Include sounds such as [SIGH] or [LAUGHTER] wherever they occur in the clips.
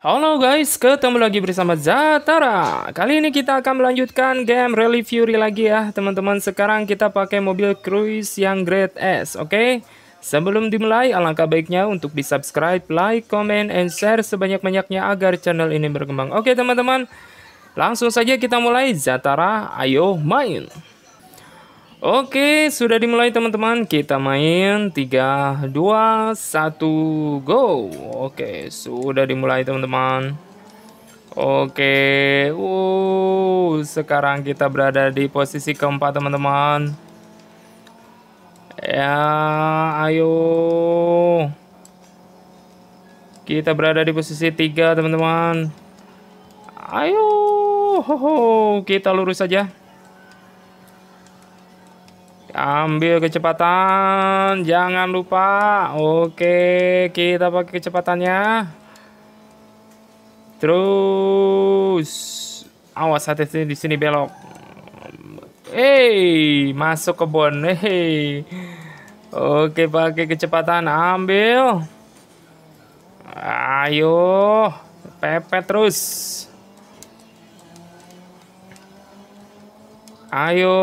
Halo guys, ketemu lagi bersama Zatara. Kali ini kita akan melanjutkan game Rally Fury lagi ya, teman-teman. Sekarang kita pakai mobil cruise yang Grade S, oke? Okay? Sebelum dimulai, alangkah baiknya untuk di-subscribe, like, comment, and share sebanyak-banyaknya agar channel ini berkembang. Oke, okay, teman-teman. Langsung saja kita mulai Zatara, ayo main. Oke, sudah dimulai teman-teman. Kita main 3 2 1 go. Oke, sudah dimulai teman-teman. Oke. Uh, sekarang kita berada di posisi keempat teman-teman. Ya, ayo. Kita berada di posisi 3 teman-teman. Ayo, ho, ho, kita lurus saja ambil kecepatan jangan lupa oke kita pakai kecepatannya terus awas hati-hati di sini belok hey masuk ke bon hey oke pakai kecepatan ambil ayo pepet terus ayo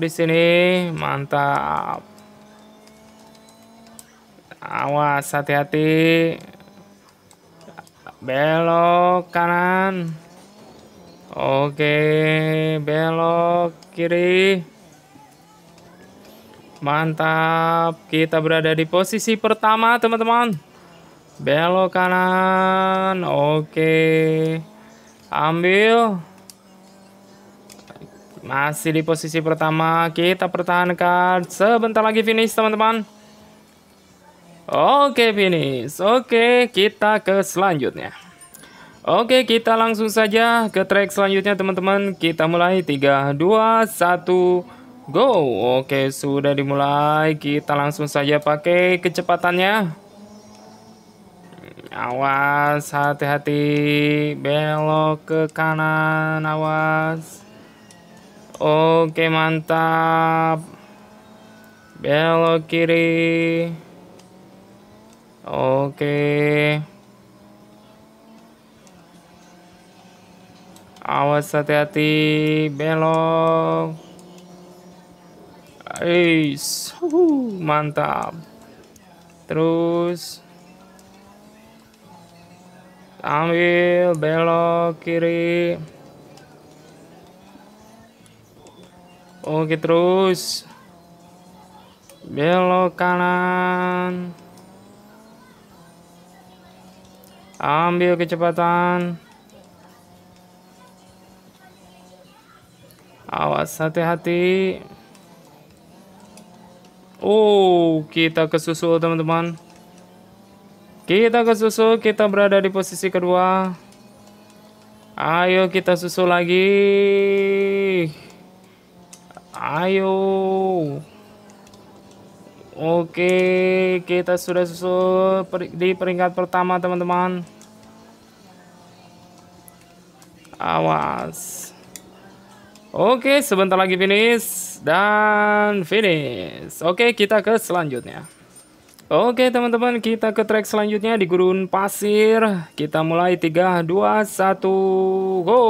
di sini. Mantap. Awas, hati-hati. Belok kanan. Oke, belok kiri. Mantap, kita berada di posisi pertama, teman-teman. Belok kanan. Oke. Ambil. Masih di posisi pertama. Kita pertahankan. Sebentar lagi finish, teman-teman. Oke, finish. Oke, kita ke selanjutnya. Oke, kita langsung saja ke track selanjutnya, teman-teman. Kita mulai. 3, 2, 1, go. Oke, sudah dimulai. Kita langsung saja pakai kecepatannya. Awas, hati-hati. Belok ke kanan, awas. Oke mantap Belok kiri Oke Awas hati-hati Belok Eis Mantap Terus Ambil belok kiri Oke terus belok kanan ambil kecepatan awas hati-hati oh kita kesusul teman-teman kita kesusul kita berada di posisi kedua ayo kita susul lagi Ayo. Oke, kita sudah susul di peringkat pertama, teman-teman. Awas. Oke, sebentar lagi finish dan finish. Oke, kita ke selanjutnya. Oke teman-teman kita ke track selanjutnya di gurun pasir Kita mulai 3, 2, 1, go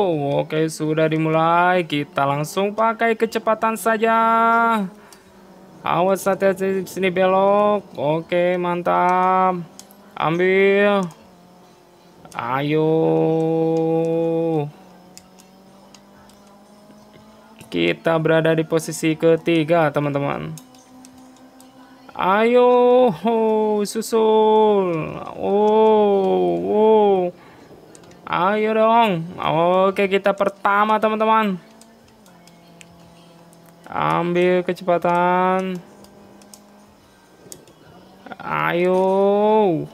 Oke sudah dimulai kita langsung pakai kecepatan saja Awas hati sini belok Oke mantap Ambil Ayo Kita berada di posisi ketiga teman-teman Ayo, susul. Oh, oh. Ayo dong. Oke, kita pertama, teman-teman. Ambil kecepatan. Ayo.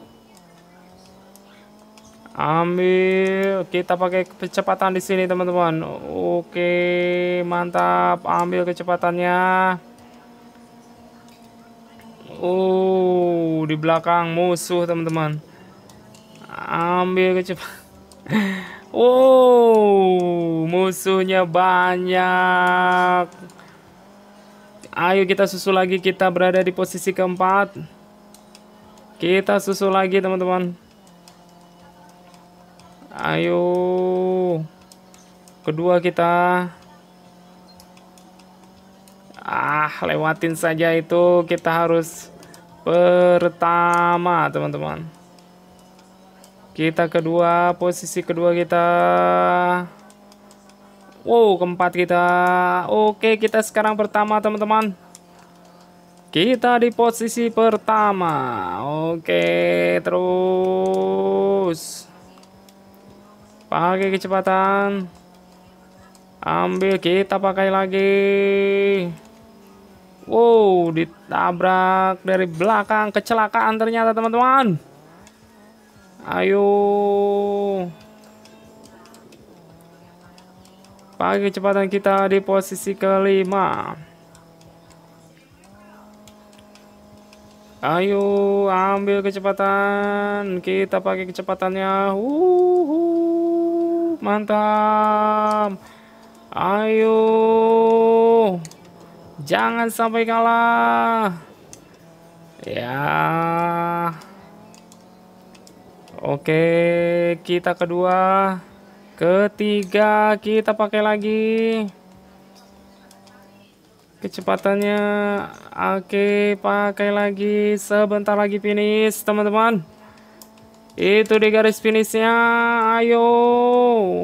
Ambil. Kita pakai kecepatan di sini, teman-teman. Oke, mantap. Ambil kecepatannya. Oh, di belakang musuh, teman-teman. Ambil kecepatan. Oh, musuhnya banyak. Ayo kita susul lagi, kita berada di posisi keempat. Kita susul lagi, teman-teman. Ayo. Kedua kita ah lewatin saja itu kita harus pertama teman-teman kita kedua posisi kedua kita wow keempat kita oke kita sekarang pertama teman-teman kita di posisi pertama oke terus pakai kecepatan ambil kita pakai lagi Wow, ditabrak dari belakang. Kecelakaan ternyata, teman-teman. Ayo. Pakai kecepatan kita di posisi kelima. Ayo, ambil kecepatan. Kita pakai kecepatannya. Uhuh, mantap. Ayo. Jangan sampai kalah. Ya. Oke, kita kedua. Ketiga, kita pakai lagi. Kecepatannya oke, pakai lagi. Sebentar lagi finish, teman-teman. Itu di garis finishnya. Ayo,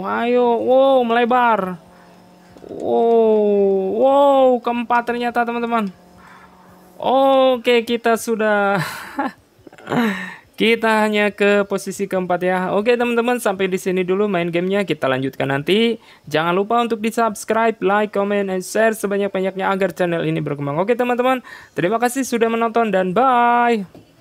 ayo. Wow, melebar. Wow, wow, keempat ternyata teman-teman. Oke, kita sudah [LAUGHS] kita hanya ke posisi keempat ya. Oke teman-teman, sampai di sini dulu main gamenya. Kita lanjutkan nanti. Jangan lupa untuk di subscribe, like, comment, and share sebanyak-banyaknya agar channel ini berkembang. Oke teman-teman, terima kasih sudah menonton dan bye.